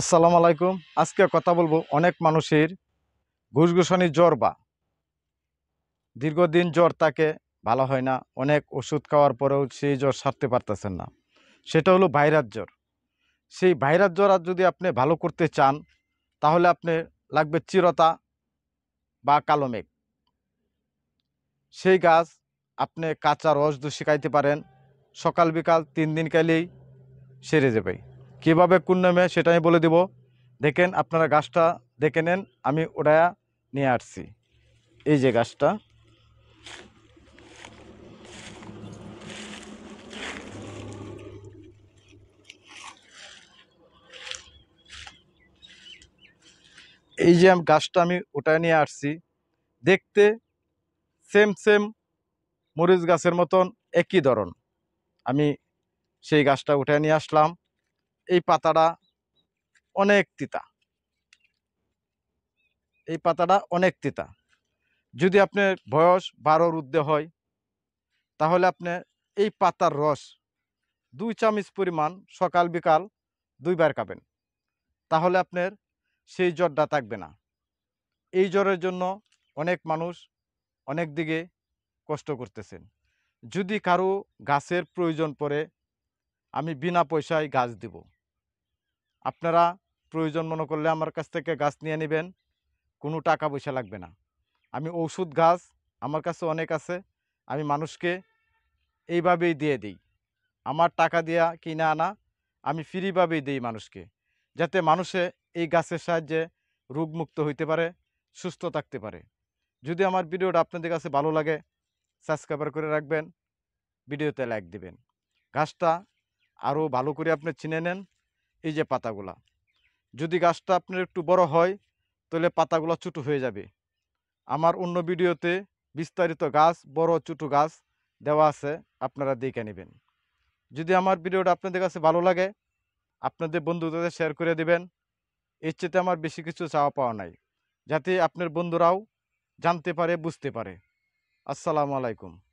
আসসালামু আলাইকুম আজকে কথা বলবো অনেক মানুষের ঘুষঘুষানি জ্বর বা দীর্ঘদিন জ্বর তাকে ভালো হয় না অনেক ওষুধ খাওয়ার পরেও সেই জ্বর সারতে পারতেছেন না সেটা হলো ভাইরাস জ্বর সেই ভাইরাস জ্বর আর যদি আপনি ভালো করতে চান তাহলে আপনি লাগবে চিরতা বা কালো মেঘ সেই গাছ আপনি কাঁচা রস দূষি খাইতে পারেন সকাল বিকাল তিন দিন কালেই সেরে যাবে কিভাবে কোন নামে সেটা আমি বলে দিব দেখেন আপনারা গাছটা দেখে নেন আমি ওটা নিয়ে আসছি এই যে গাছটা এই যে গাছটা আমি ওটা নিয়ে আসছি দেখতে সেম সেম মরিচ গাছের মতন একই ধরন আমি সেই গাছটা উঠে নিয়ে আসলাম এই পাতাটা অনেক তিতা এই পাতাটা অনেক তিতা যদি আপনার বয়স বারোর ঊর্ধ্বে হয় তাহলে আপনি এই পাতার রস দুই চামচ পরিমাণ সকাল বিকাল দুইবার খাবেন তাহলে আপনার সেই জ্বরটা থাকবে না এই জ্বরের জন্য অনেক মানুষ অনেক দিকে কষ্ট করতেছেন যদি কারো গাছের প্রয়োজন পড়ে আমি বিনা পয়সায় গাছ দিব আপনারা প্রয়োজন মনে করলে আমার কাছ থেকে গাছ নিয়ে নেবেন কোনো টাকা পয়সা লাগবে না আমি ওষুধ গাছ আমার কাছে অনেক আছে আমি মানুষকে এইভাবেই দিয়ে দিই আমার টাকা দেওয়া কিনে আনা আমি ফ্রিভাবেই দিই মানুষকে যাতে মানুষে এই গাছের সাহায্যে রোগমুক্ত হইতে পারে সুস্থ থাকতে পারে যদি আমার ভিডিওটা আপনাদের কাছে ভালো লাগে সাবস্ক্রাইবার করে রাখবেন ভিডিওতে লাইক দেবেন গাছটা আরও ভালো করে আপনি চিনে নেন এই যে পাতাগুলা যদি গাছটা আপনার একটু বড় হয় তাহলে পাতাগুলো ছোটো হয়ে যাবে আমার অন্য ভিডিওতে বিস্তারিত গাছ বড় ছোটো গাছ দেওয়া আছে আপনারা দেখে নেবেন যদি আমার ভিডিওটা আপনাদের কাছে ভালো লাগে আপনাদের বন্ধুদের শেয়ার করে দিবেন এর চেয়ে আমার বেশি কিছু চাওয়া পাওয়া নাই যাতে আপনার বন্ধুরাও জানতে পারে বুঝতে পারে আসসালামু আলাইকুম